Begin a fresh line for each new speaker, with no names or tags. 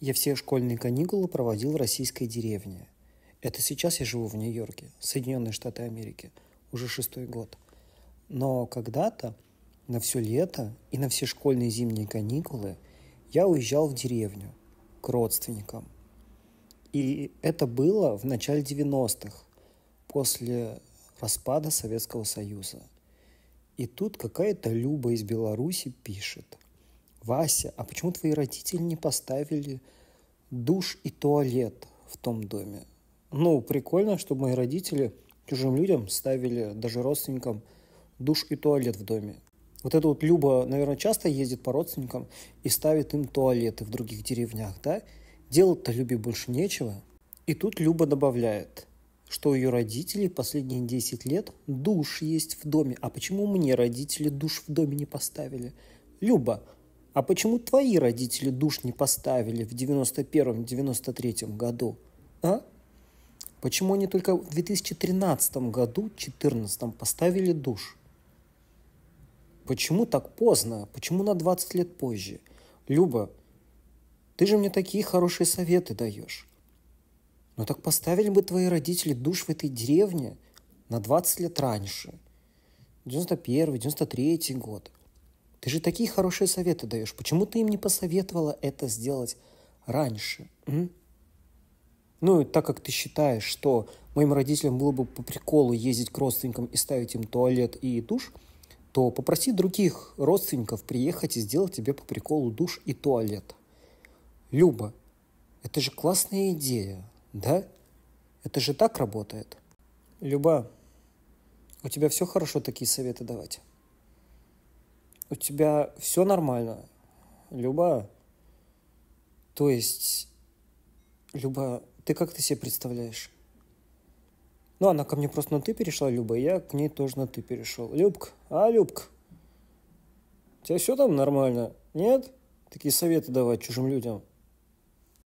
Я все школьные каникулы проводил в российской деревне. Это сейчас я живу в Нью-Йорке, Соединенные Штаты Америки, уже шестой год. Но когда-то на все лето и на все школьные зимние каникулы я уезжал в деревню к родственникам. И это было в начале 90-х, после распада Советского Союза. И тут какая-то Люба из Беларуси пишет – Вася, а почему твои родители не поставили душ и туалет в том доме? Ну, прикольно, что мои родители чужим людям ставили, даже родственникам, душ и туалет в доме. Вот это вот Люба, наверное, часто ездит по родственникам и ставит им туалеты в других деревнях, да? Делать-то Любе больше нечего. И тут Люба добавляет, что у ее родителей последние 10 лет душ есть в доме. А почему мне родители душ в доме не поставили? Люба, а почему твои родители душ не поставили в 91-93 году? А? Почему они только в 2013 году, 2014 поставили душ? Почему так поздно? Почему на 20 лет позже? Люба, ты же мне такие хорошие советы даешь. Но «Ну так поставили бы твои родители душ в этой деревне на 20 лет раньше. 91 93 год. Ты же такие хорошие советы даешь. Почему ты им не посоветовала это сделать раньше? М? Ну, и так как ты считаешь, что моим родителям было бы по приколу ездить к родственникам и ставить им туалет и душ, то попроси других родственников приехать и сделать тебе по приколу душ и туалет. Люба, это же классная идея, да? Это же так работает. Люба, у тебя все хорошо такие советы давать? у тебя все нормально, Люба. То есть, Люба, ты как ты себе представляешь? Ну, она ко мне просто на ну, «ты» перешла, Люба, и я к ней тоже на «ты» перешел. Любка, а, Любка, у тебя все там нормально? Нет? Такие советы давать чужим людям –